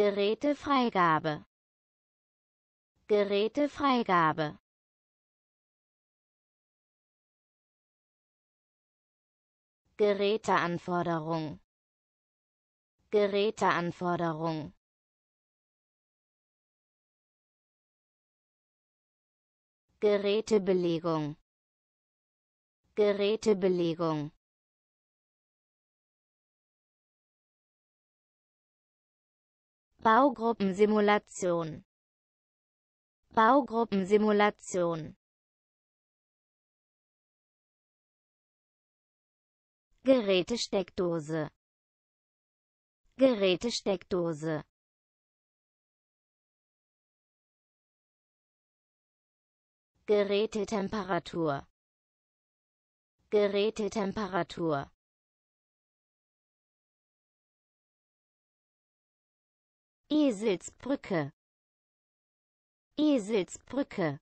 Gerätefreigabe Gerätefreigabe Geräteanforderung Geräteanforderung Gerätebelegung Gerätebelegung Baugruppensimulation Baugruppensimulation Gerätesteckdose Gerätesteckdose Gerätetemperatur Gerätetemperatur Eselsbrücke Eselsbrücke